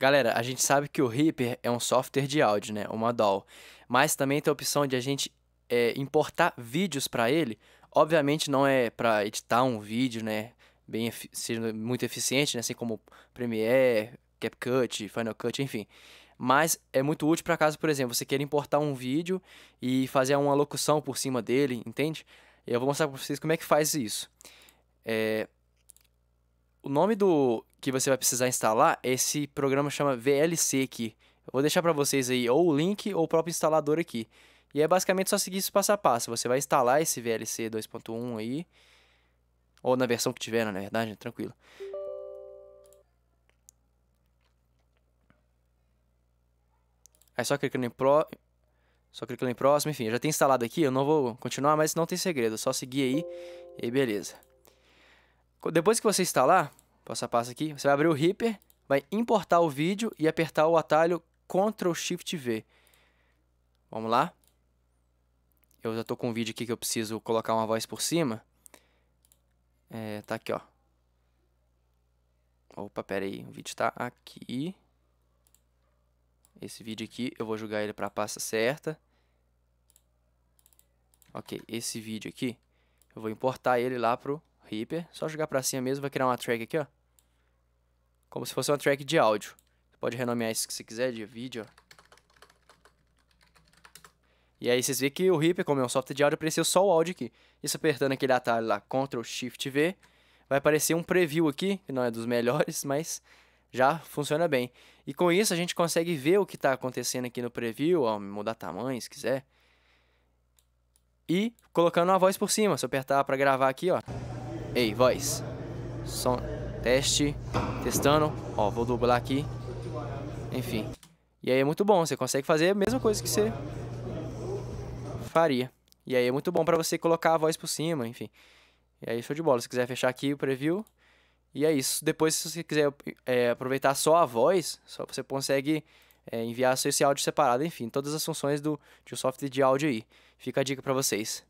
Galera, a gente sabe que o Reaper é um software de áudio, né? Uma DAW. Mas também tem a opção de a gente é, importar vídeos para ele. Obviamente não é para editar um vídeo, né? Bem, sendo muito eficiente, né? Assim como Premiere, CapCut, Final Cut, enfim. Mas é muito útil para caso, por exemplo, você queira importar um vídeo e fazer uma locução por cima dele, entende? Eu vou mostrar para vocês como é que faz isso. É... O nome do que você vai precisar instalar, esse programa chama VLC aqui. Eu vou deixar para vocês aí ou o link ou o próprio instalador aqui. E é basicamente só seguir isso passo a passo. Você vai instalar esse VLC 2.1 aí, ou na versão que tiver, né, na verdade, tranquilo. Aí só clicando em pro... Só clicando em próximo, enfim, já tem instalado aqui, eu não vou continuar, mas não tem segredo, é só seguir aí e beleza. Depois que você instalar, passo a passo aqui, você vai abrir o Reaper, vai importar o vídeo e apertar o atalho Ctrl Shift V. Vamos lá. Eu já tô com um vídeo aqui que eu preciso colocar uma voz por cima. É, tá aqui, ó. Opa, pera aí, o vídeo está aqui. Esse vídeo aqui, eu vou jogar ele para a pasta certa. Ok, esse vídeo aqui, eu vou importar ele lá pro Reaper. Só jogar para cima mesmo, vai criar uma track aqui, ó como se fosse uma track de áudio. Você pode renomear isso que você quiser, de vídeo. E aí vocês veem que o Reaper, como é um software de áudio, apareceu só o áudio aqui. Isso apertando aquele atalho lá, Ctrl Shift V, vai aparecer um preview aqui, que não é dos melhores, mas já funciona bem. E com isso a gente consegue ver o que está acontecendo aqui no preview, ó, mudar tamanho se quiser. E colocando uma voz por cima, se eu apertar para gravar aqui, ó. Ei, voz. Som... Teste, testando. Ó, vou dublar aqui. Enfim. E aí é muito bom, você consegue fazer a mesma coisa que você faria. E aí é muito bom para você colocar a voz por cima, enfim. E aí show de bola. Se quiser fechar aqui o preview. E é isso. Depois, se você quiser é, aproveitar só a voz, só você consegue é, enviar esse áudio separado. Enfim, todas as funções do, do software de áudio aí. Fica a dica para vocês.